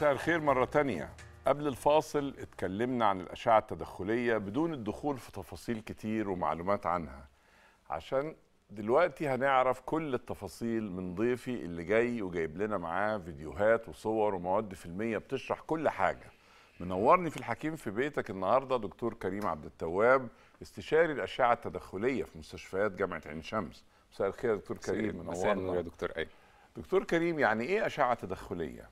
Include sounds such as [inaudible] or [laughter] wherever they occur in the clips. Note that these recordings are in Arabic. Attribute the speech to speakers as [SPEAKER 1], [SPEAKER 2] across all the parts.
[SPEAKER 1] مساء الخير مرة تانية قبل الفاصل اتكلمنا عن الأشعة التدخلية بدون الدخول في تفاصيل كتير ومعلومات عنها عشان دلوقتي هنعرف كل التفاصيل من ضيفي اللي جاي وجايب لنا معاه فيديوهات وصور ومواد فيلمية بتشرح كل حاجة منورني في الحكيم في بيتك النهاردة دكتور كريم عبد التواب استشاري الأشعة التدخلية في مستشفيات جامعة عين شمس
[SPEAKER 2] مساء الخير دكتور كريم منورنا مساء يا دكتور أي دكتور كريم يعني ايه أشعة تدخلية؟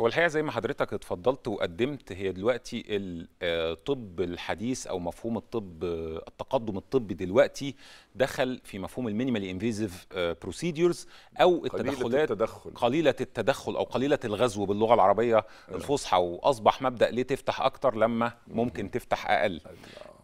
[SPEAKER 2] هو الحقيقه زي ما حضرتك اتفضلت وقدمت هي دلوقتي الطب آه، الحديث او مفهوم الطب آه، التقدم الطبي دلوقتي دخل في مفهوم المينيمالي انفيزيف بروسيديورز او التدخلات قليله التدخل قليله التدخل او قليله الغزو باللغه العربيه نعم. الفصحى واصبح مبدا ليه تفتح اكتر لما ممكن تفتح اقل أيوة.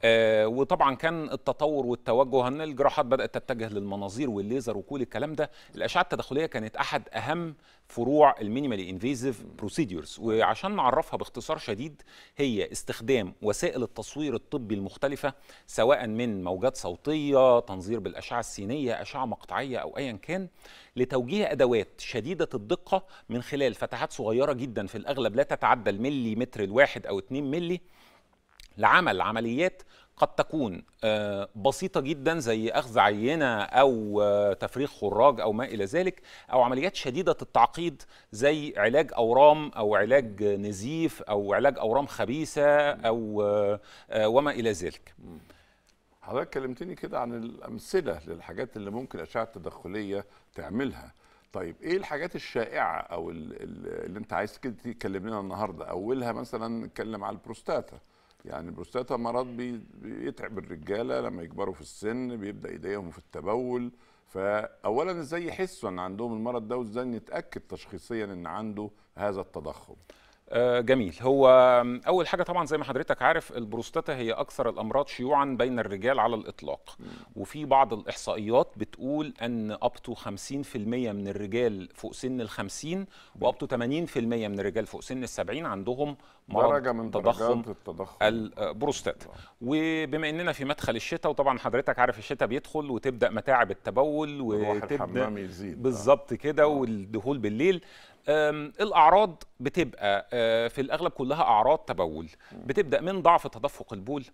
[SPEAKER 2] آه، وطبعا كان التطور والتوجه ان الجراحات بدات تتجه للمناظير والليزر وكل الكلام ده الاشعه التداخليه كانت احد اهم فروع المينيمالي انفيزيف بروسيديورز وعشان نعرفها باختصار شديد هي استخدام وسائل التصوير الطبي المختلفه سواء من موجات صوتيه تنظير بالاشعه السينيه اشعه مقطعيه او ايا كان لتوجيه ادوات شديده الدقه من خلال فتحات صغيره جدا في الاغلب لا تتعدى الملي متر الواحد او 2 ملي لعمل عمليات قد تكون آه، بسيطه جدا زي اخذ عينه او آه، تفريغ خراج او ما الى ذلك او عمليات شديده التعقيد زي علاج اورام او علاج نزيف او علاج اورام خبيثه او آه، وما الى ذلك حضرتك كلمتني كده عن الامثله للحاجات اللي
[SPEAKER 1] ممكن اشعه تدخلية تعملها طيب ايه الحاجات الشائعه او اللي انت عايز تكلمنا النهارده اولها مثلا نتكلم على البروستاتا يعني البروستاتا مرض بيتعب الرجاله لما يكبروا في السن بيبدا ايديهم في التبول فاولا ازاي يحسوا ان عندهم المرض ده وازاي نتاكد تشخيصيا ان عنده
[SPEAKER 2] هذا التضخم آه، جميل هو اول حاجه طبعا زي ما حضرتك عارف البروستاتا هي اكثر الامراض شيوعا بين الرجال على الاطلاق وفي بعض الاحصائيات بتقول ان ابتو 50% من الرجال فوق سن ال 50 وابتو 80% من الرجال فوق سن ال 70 عندهم مرض درجة من تضخم التضخم البروستاتا آه، وبما اننا في مدخل الشتاء وطبعا حضرتك عارف الشتاء بيدخل وتبدا متاعب التبول وتبدا بالظبط آه. كده والدهول بالليل الاعراض بتبقى آه، في الاغلب كلها اعراض تبول بتبدا من ضعف تدفق البول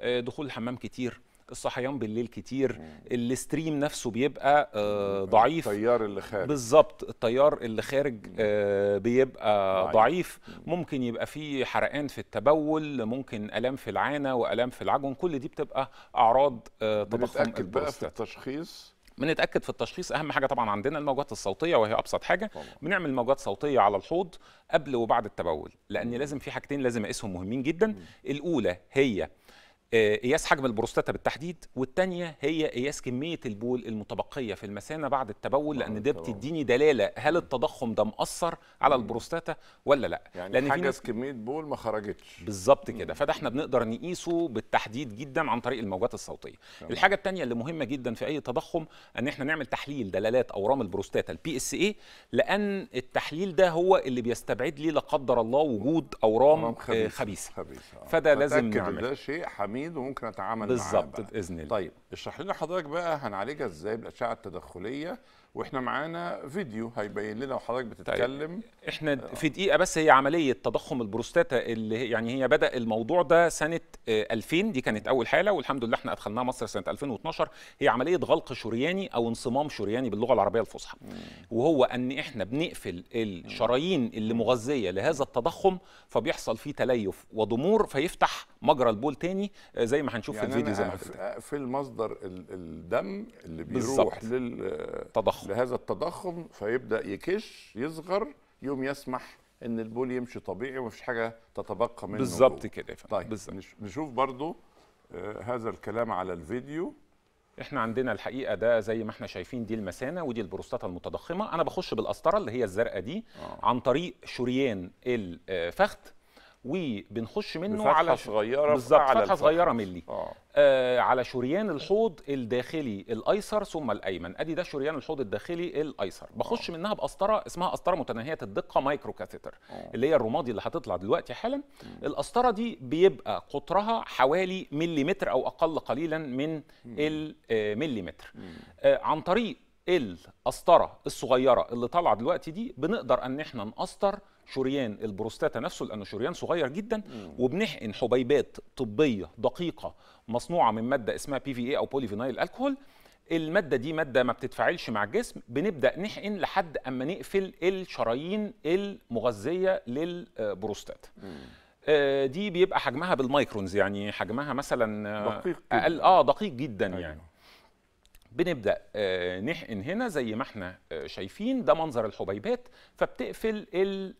[SPEAKER 2] آه، دخول الحمام كتير الصحيان بالليل كتير الاستريم نفسه بيبقى آه، ضعيف التيار اللي خارج بالظبط التيار اللي خارج بيبقى ضعيف. ممكن يبقى فيه حرقان في التبول ممكن الام في العانه والام في العجن كل دي بتبقى اعراض تضخم البروستات بقى في التشخيص بنتاكد في التشخيص اهم حاجه طبعا عندنا الموجات الصوتيه وهي ابسط حاجه بنعمل موجات صوتيه على الحوض قبل وبعد التبول لان لازم في حاجتين لازم اقيسهم مهمين جدا الاولى هي قياس آه، حجم البروستاتا بالتحديد والتانية هي قياس كميه البول المتبقيه في المثانه بعد التبول لان ده بتديني دلاله هل التضخم ده مأثر على البروستاتا ولا لا يعني لان حجز كميه بول ما خرجتش بالظبط كده فده احنا بنقدر نقيسه بالتحديد جدا عن طريق الموجات الصوتيه طبعا. الحاجه التانية اللي مهمه جدا في اي تضخم ان احنا نعمل تحليل دلالات اورام البروستاتا البي اس اي لان التحليل ده هو اللي بيستبعد لي لا قدر الله وجود اورام آه، خبيثه, خبيثة. فده لازم نعمل ده
[SPEAKER 1] شيء حميد العميد وممكن اتعامل معاه بالظبط باذن الله طيب اشرح لنا حضرتك بقى هنعالجها ازاي بالاشعه
[SPEAKER 2] التدخليه واحنا معانا فيديو هيبين لنا وحضرتك طيب، بتتكلم طيب. احنا آه. في دقيقه بس هي عمليه تضخم البروستاتا اللي يعني هي بدا الموضوع ده سنه 2000 آه، دي كانت اول حاله والحمد لله احنا ادخلناها مصر سنه 2012 هي عمليه غلق شرياني او انصمام شرياني باللغه العربيه الفصحى وهو ان احنا بنقفل الشرايين اللي مغذيه لهذا التضخم فبيحصل فيه تليف وضمور فيفتح مجرى البول تاني آه، زي ما هنشوف يعني في الفيديو زي ما
[SPEAKER 1] في المصدر الدم اللي بيروح للتضخم لهذا التضخم فيبدا يكش يصغر يوم يسمح ان البول يمشي طبيعي ومفيش حاجه تتبقى منه بالظبط كده طيب بالزبط. نشوف
[SPEAKER 2] برضو آه، هذا الكلام على الفيديو احنا عندنا الحقيقه ده زي ما احنا شايفين دي المثانه ودي البروستاتا المتضخمه انا بخش بالقسطره اللي هي الزرقاء دي آه. عن طريق شريان الفخذ وبنخش منه بفتحة على صغيره بالظبط فتحه صغيره ملي آه. آه على شريان الحوض الداخلي الايسر ثم الايمن ادي ده شريان الحوض الداخلي الايسر بخش آه. منها بقسطره اسمها قسطره متناهيه الدقه مايكرو كاثيتر آه. اللي هي الرمادي اللي هتطلع دلوقتي حالا القسطره دي بيبقى قطرها حوالي مليمتر او اقل قليلا من المليمتر آه،, آه عن طريق القسطره الصغيره اللي طالعه دلوقتي دي بنقدر ان احنا نقسطر شريان البروستاتا نفسه لانه شريان صغير جدا وبنحقن حبيبات طبيه دقيقه مصنوعه من ماده اسمها بي في اي او بوليفينايل الكحول المادة دي مادة ما بتتفاعلش مع الجسم بنبدأ نحقن لحد أما نقفل الشرايين المغذية للبروستاتا آه، دي بيبقى حجمها بالمايكرونز يعني حجمها مثلا دقيق أقل آه دقيق جدا أيوه. يعني بنبدا آه، نحقن هنا زي ما احنا آه، شايفين ده منظر الحبيبات فبتقفل آه،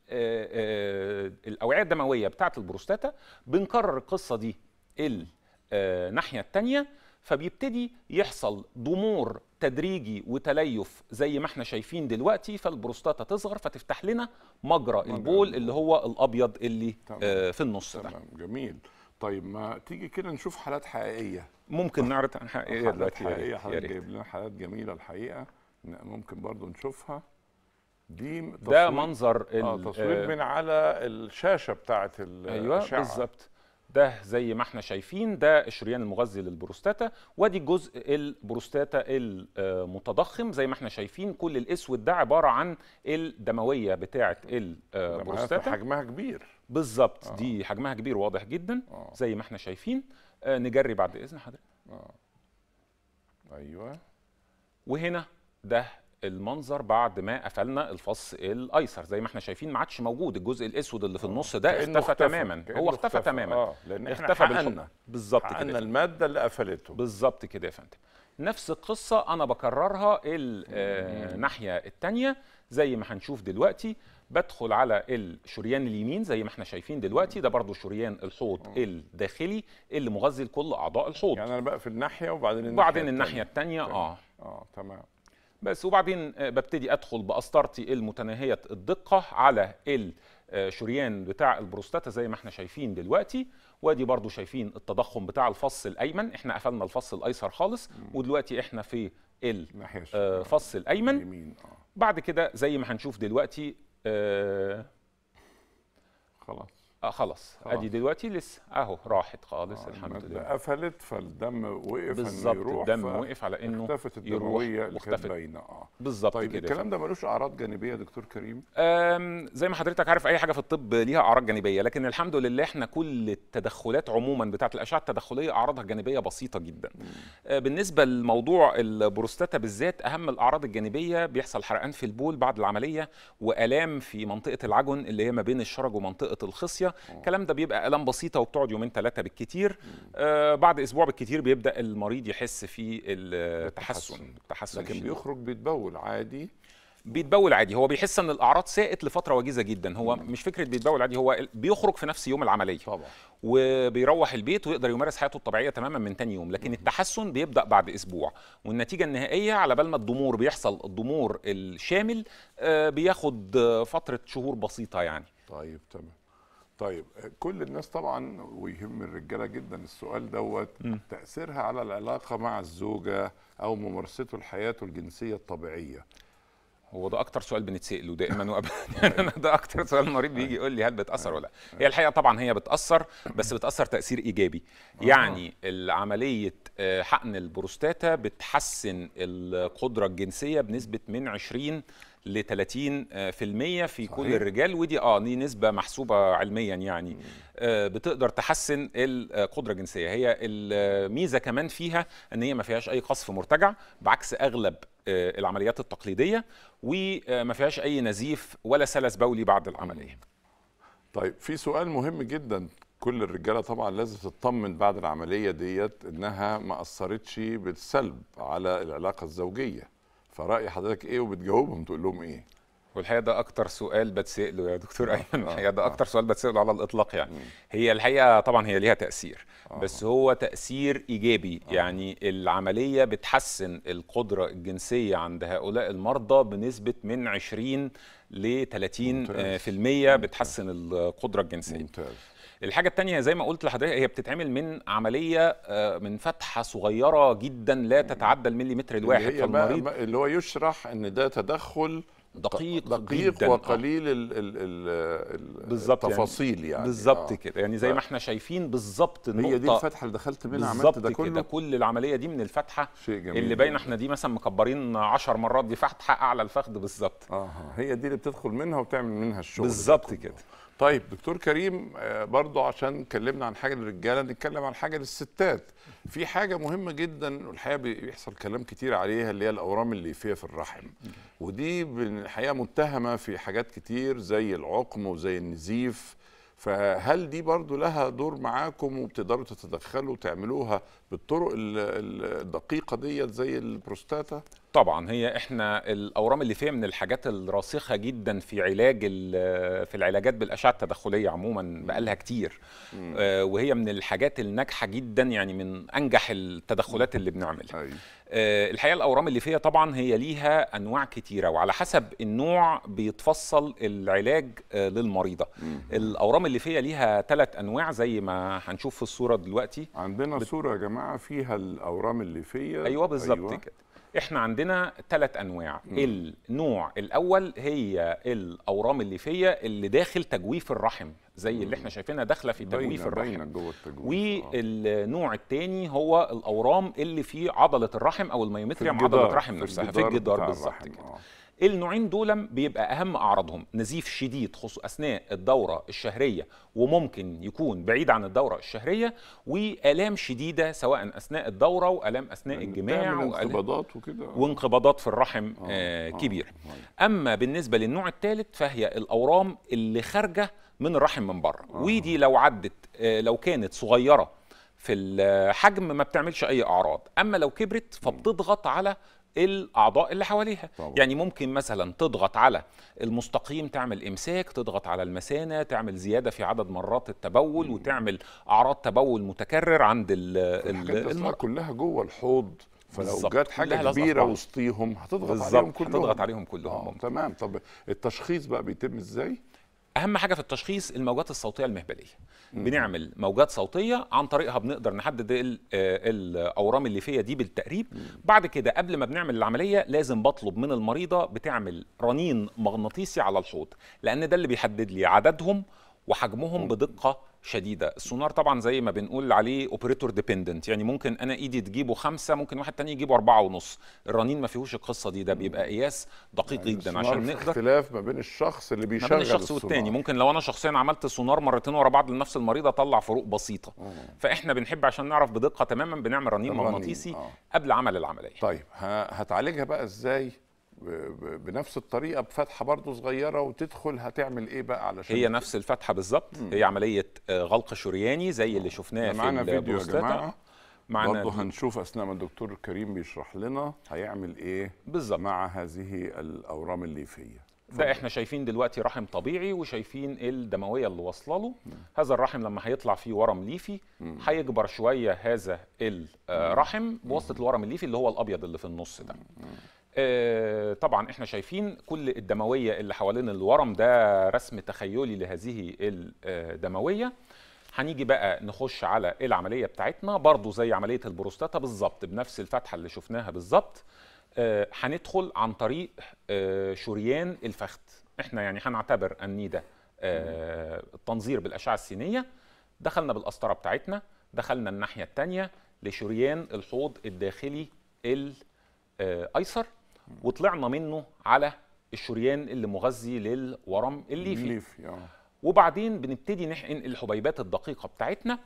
[SPEAKER 2] الاوعيه الدمويه بتاعه البروستاتا بنكرر القصه دي الناحيه الثانيه فبيبتدي يحصل ضمور تدريجي وتليف زي ما احنا شايفين دلوقتي فالبروستاتا تصغر فتفتح لنا مجرى البول اللي هو الابيض اللي تمام. في النص ده جميل طيب ما تيجي كده نشوف حالات حقيقيه ممكن نعرض عن حقيقيه دلوقتي حالات حقيقيه حضرتك جايب لنا حالات جميله
[SPEAKER 1] الحقيقه ممكن برضو نشوفها دي ده منظر آه، تصوير آه، من
[SPEAKER 2] على الشاشه بتاعه الاشعه ايوه بالظبط ده زي ما احنا شايفين ده الشريان المغذي للبروستاتا وادي الجزء البروستاتا المتضخم زي ما احنا شايفين كل الاسود ده عباره عن الدمويه بتاعه البروستاتا حجمها كبير بالظبط آه. دي حجمها كبير واضح جدا آه. زي ما احنا شايفين آه نجري بعد اذن حضرتك آه. ايوه وهنا ده المنظر بعد ما قفلنا الفص الايسر زي ما احنا شايفين ما عادش موجود الجزء الاسود اللي في آه. النص ده اختفى, اختفى تماما هو اختفى, اختفى تماما آه لان اختفى بالحكم بالظبط كده الماده اللي قفلته بالظبط كده يا فندم نفس القصه انا بكررها آه، الناحيه الثانيه زي ما هنشوف دلوقتي بدخل على الشريان اليمين زي ما احنا شايفين دلوقتي ده برضو شريان الحوض آه. الداخلي اللي مغذي لكل اعضاء الحوض يعني انا بقفل ناحيه وبعدين الناحيه وبعدين الناحيه الثانيه اه اه تمام بس وبعدين آه، ببتدي ادخل بقسطرتي المتناهيه الدقه على الشريان آه، بتاع البروستاتا زي ما احنا شايفين دلوقتي وادي برضو شايفين التضخم بتاع الفص الايمن احنا قفلنا الفص الايسر خالص ودلوقتي احنا في الفص آه، الايمن بعد كده زي ما هنشوف دلوقتي خلاص اه خلاص ادي دلوقتي لسه اهو راحت خالص آه الحمد لله
[SPEAKER 1] قفلت فالدم
[SPEAKER 2] وقف بالظبط الدم وقف على انه اختفت الدمويه اللي كانت باينه اه بالظبط طيب كده الكلام ده ملوش
[SPEAKER 1] اعراض جانبيه يا دكتور كريم
[SPEAKER 2] زي ما حضرتك عارف اي حاجه في الطب ليها اعراض جانبيه لكن الحمد لله احنا كل التدخلات عموما بتاعه الاشعه التدخليه اعراضها جانبيه بسيطه جدا آه بالنسبه لموضوع البروستاتا بالذات اهم الاعراض الجانبيه بيحصل حرقان في البول بعد العمليه والام في منطقه العجن اللي هي ما بين الشرج ومنطقه الخصيه آه. الكلام ده بيبقى الام بسيطه وبتقعد يومين ثلاثه بالكتير آه بعد اسبوع بالكتير بيبدا المريض يحس في التحسن التحسن لكن بيخرج بيتبول عادي بيتبول عادي هو بيحس ان الاعراض ساءت لفتره وجيزه جدا هو مش فكره بيتبول عادي هو بيخرج في نفس يوم العمليه طبعا وبيروح البيت ويقدر يمارس حياته الطبيعيه تماما من تاني يوم لكن التحسن بيبدا بعد اسبوع والنتيجه النهائيه على بال ما الضمور بيحصل الضمور الشامل آه، بياخد فتره شهور بسيطه يعني طيب تمام طيب كل الناس طبعا ويهم الرجاله جدا
[SPEAKER 1] السؤال دوت تاثيرها على العلاقه مع الزوجه او ممارسته لحياته
[SPEAKER 2] الجنسيه الطبيعيه هو ده اكتر سؤال بنتساله دائما [laughs] وابدا [laughs] يعني انا ده اكتر سؤال المريض بيجي يقول لي هل بتاثر ولا آه. هي الحقيقه طبعا هي بتاثر بس بتاثر تاثير ايجابي آه. يعني عمليه آه، حقن البروستاتا بتحسن القدره الجنسيه بنسبه من 20 ل 30% آه، في صحيح. كل الرجال ودي اه دي نسبه محسوبه علميا يعني آه بتقدر تحسن القدره آه، الجنسيه هي الميزه آه، كمان فيها ان هي ما فيهاش اي قصف مرتجع بعكس اغلب آه العمليات التقليديه وما فيهاش اي نزيف ولا سلس بولي بعد العمليه طيب في سؤال مهم جدا كل الرجاله طبعا لازم تطمن بعد
[SPEAKER 1] العمليه ديت انها ما اثرتش بالسلب على العلاقه الزوجيه
[SPEAKER 2] فراي حضرتك ايه وبتجاوبهم تقول لهم ايه والحقيقه ده اكتر سؤال بتساله يا دكتور آه، ايمن آه، الحقيقه ده آه. اكتر سؤال بتساله على الاطلاق يعني هي الحقيقه طبعا هي ليها تاثير بس هو تاثير ايجابي يعني العمليه بتحسن القدره الجنسيه عند هؤلاء المرضى بنسبه من 20 ل 30% بتحسن القدره الجنسيه ممتاز. الحاجه الثانيه زي ما قلت لحضرتك هي بتتعمل من عمليه آه، من فتحه صغيره جدا لا تتعدى المليمتر الواحد اللي فالمريض اللي هو يشرح ان ده تدخل دقيق دقيق جداً. آه. وقليل الـ الـ الـ بالزبط يعني. التفاصيل يعني, يعني. بالظبط آه. كده يعني زي ما احنا شايفين بالظبط النقطه هي دي الفتحه اللي دخلت منها عملت ده كله كده كل العمليه دي من الفتحه شيء جميل اللي باينه احنا دي مثلا مكبرين 10 مرات دي فتحه اعلى الفخذ بالظبط اه هي دي اللي بتدخل منها وبتعمل منها الشغل بالظبط
[SPEAKER 1] كده طيب دكتور كريم آه، برضو عشان اتكلمنا عن حاجه للرجاله نتكلم عن حاجه للستات في حاجه مهمه جدا والحقيقه بيحصل كلام كتير عليها اللي هي الاورام الليفيه في الرحم ودي الحقيقه متهمه في حاجات كتير زي العقم وزي النزيف فهل دي برضو لها دور معاكم وبتقدروا تتدخلوا وتعملوها بالطرق الدقيقه ديت زي البروستاتا
[SPEAKER 2] طبعا هي احنا الاورام اللي فيها من الحاجات الراسخه جدا في علاج في العلاجات بالاشعه التدخليه عموما بقالها كتير مم. آه، وهي من الحاجات الناجحه جدا يعني من انجح التدخلات اللي بنعملها أي. آه، الحقيقه الاورام اللي فيها طبعا هي ليها انواع كتيره وعلى حسب النوع بيتفصل العلاج آه، للمريضه مم. الاورام اللي فيها ليها ثلاث انواع زي ما هنشوف في الصوره دلوقتي عندنا بت... صوره يا جماعه فيها الاورام اللي فيها ايوه بالظبط أيوة. كده احنا عندنا ثلاث انواع م. النوع الاول هي الاورام الليفيه اللي داخل تجويف الرحم زي اللي احنا شايفينها داخله في تجويف الرحم جوه التجويف آه. والنوع الثاني هو الاورام اللي في عضله الرحم او الميومتريم عضله الرحم نفسها في الجدار بالظبط كده آه. النوعين دول بيبقى اهم اعراضهم نزيف شديد خصوصا اثناء الدوره الشهريه وممكن يكون بعيد عن الدوره الشهريه والام شديده سواء اثناء الدوره والام اثناء يعني الجماع وانقباضات وكده وانقباضات في الرحم آه آه, آه، كبير آه،, آه. اما بالنسبه للنوع الثالث فهي الاورام اللي خارجه من الرحم من بره آه. ودي لو عدت آه، لو كانت صغيره في الحجم ما بتعملش اي اعراض اما لو كبرت فبتضغط على الاعضاء اللي حواليها طبعا. يعني ممكن مثلا تضغط على المستقيم تعمل امساك تضغط على المثانه تعمل زياده في عدد مرات التبول مم. وتعمل اعراض تبول متكرر عند المرأة
[SPEAKER 1] كلها جوه الحوض فلو جت حاجه كبيره وسطيهم
[SPEAKER 2] هتضغط عليهم كلهم هتضغط عليهم كلهم آه تمام طب التشخيص بقى بيتم ازاي اهم حاجه في التشخيص الموجات الصوتيه المهبليه بنعمل موجات صوتيه عن طريقها بنقدر نحدد آه، الاورام اللي فيها دي بالتقريب بعد كده قبل ما بنعمل العمليه لازم بطلب من المريضه بتعمل رنين مغناطيسي على الحوض لان ده اللي بيحدد لي عددهم وحجمهم بدقه شديده السونار طبعا زي ما بنقول عليه اوبريتور ديبندنت يعني ممكن انا ايدي تجيبه خمسة ممكن واحد تاني يجيبه أربعة ونص الرنين ما فيهوش القصه دي ده بيبقى قياس دقيق يعني جدا عشان نقدر
[SPEAKER 1] اختلاف ما بين الشخص اللي بيشغل ما بين الشخص والتاني
[SPEAKER 2] ممكن لو انا شخصيا عملت سونار مرتين ورا بعض لنفس المريضه اطلع فروق بسيطه مم. آه. فاحنا بنحب عشان نعرف بدقه تماما بنعمل رنين مغناطيسي آه. قبل عمل العمليه طيب هتعالجها بقى
[SPEAKER 1] ازاي بنفس الطريقه بفتحه برضه صغيره وتدخل هتعمل ايه بقى
[SPEAKER 2] علشان هي نفس الفتحه بالظبط هي عمليه آه، غلق شرياني زي اللي شفناه في معانا فيديو يا جماعه معنا برضه
[SPEAKER 1] هنشوف اثناء ما الدكتور كريم بيشرح لنا هيعمل ايه
[SPEAKER 2] بالظبط مع هذه الاورام الليفيه ده احنا شايفين دلوقتي رحم طبيعي وشايفين الدمويه اللي واصله له هذا الرحم لما هيطلع فيه ورم ليفي هيكبر شويه هذا الرحم آه، بواسطه الورم الليفي اللي هو الابيض اللي في النص ده آه، طبعا احنا شايفين كل الدمويه اللي حوالين الورم ده رسم تخيلي لهذه الدمويه هنيجي بقى نخش على العمليه بتاعتنا برضو زي عمليه البروستاتا بالظبط بنفس الفتحه اللي شفناها بالظبط آه، هندخل عن طريق آه، شريان الفخذ احنا يعني هنعتبر ان ده التنظير بالاشعه السينيه دخلنا بالقسطره بتاعتنا دخلنا الناحيه الثانيه لشريان الحوض الداخلي الايسر وطلعنا منه على الشريان اللي مغذي للورم الليفي, الليفي آه. وبعدين بنبتدي نحقن الحبيبات الدقيقه بتاعتنا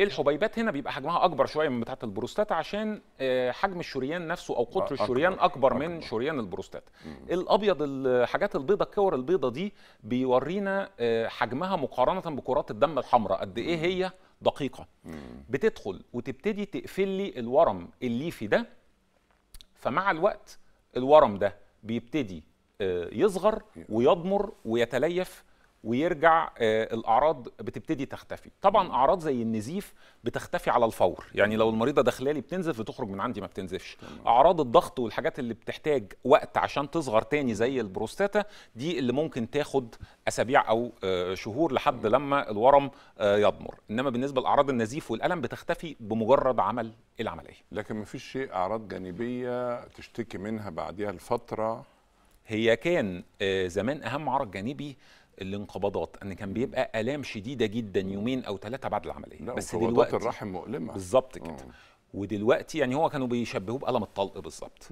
[SPEAKER 2] الحبيبات هنا بيبقى حجمها اكبر شويه من بتاعه البروستاتا عشان آه، حجم الشريان نفسه او قطر أكبر الشريان اكبر, أكبر من أكبر. شريان البروستاتا الابيض الحاجات البيضه الكور البيضه دي بيورينا آه، حجمها مقارنه بكرات الدم الحمراء قد ايه هي دقيقه بتدخل وتبتدي تقفل لي الورم الليفي ده فمع الوقت الورم ده بيبتدي آه، يصغر ويضمر ويتليف ويرجع آه، الاعراض بتبتدي تختفي طبعا اعراض زي النزيف بتختفي على الفور يعني لو المريضه داخله لي بتنزف بتخرج من عندي ما بتنزفش اعراض الضغط والحاجات اللي بتحتاج وقت عشان تصغر تاني زي البروستاتا دي اللي ممكن تاخد اسابيع او آه، شهور لحد لما الورم آه، يضمر انما بالنسبه لاعراض النزيف والالم بتختفي بمجرد عمل العمليه لكن ما فيش شيء اعراض جانبيه تشتكي منها بعديها الفتره هي كان زمان اهم عرض جانبي الانقباضات ان كان بيبقى الام شديده جدا يومين او ثلاثه بعد العمليه لا بس دلوقتي الرحم مؤلمه بالظبط كده آه. ودلوقتي يعني هو كانوا بيشبهوه بقلم الطلق بالظبط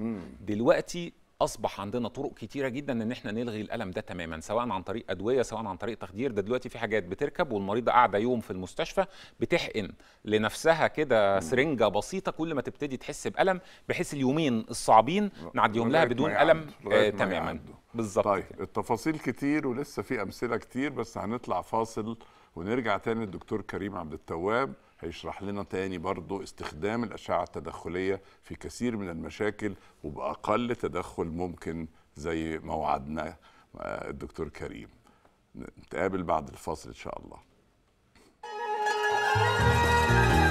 [SPEAKER 2] دلوقتي اصبح عندنا طرق كتيره جدا ان احنا نلغي الالم ده تماما سواء عن طريق ادويه سواء عن طريق تخدير ده دلوقتي في حاجات بتركب والمريضه قاعده يوم في المستشفى بتحقن لنفسها كده سرنجه بسيطه كل ما تبتدي تحس بالم بحيث اليومين الصعبين نعديهم لها بدون الم آه تماما
[SPEAKER 1] بالظبط طيب كده. التفاصيل كتير ولسه في امثله كتير بس هنطلع فاصل ونرجع تاني للدكتور كريم عبد التواب هيشرح لنا تاني برضو استخدام الأشعة التدخلية في كثير من المشاكل وبأقل تدخل ممكن زي ما وعدنا آه، الدكتور كريم نتقابل بعد الفاصل إن شاء الله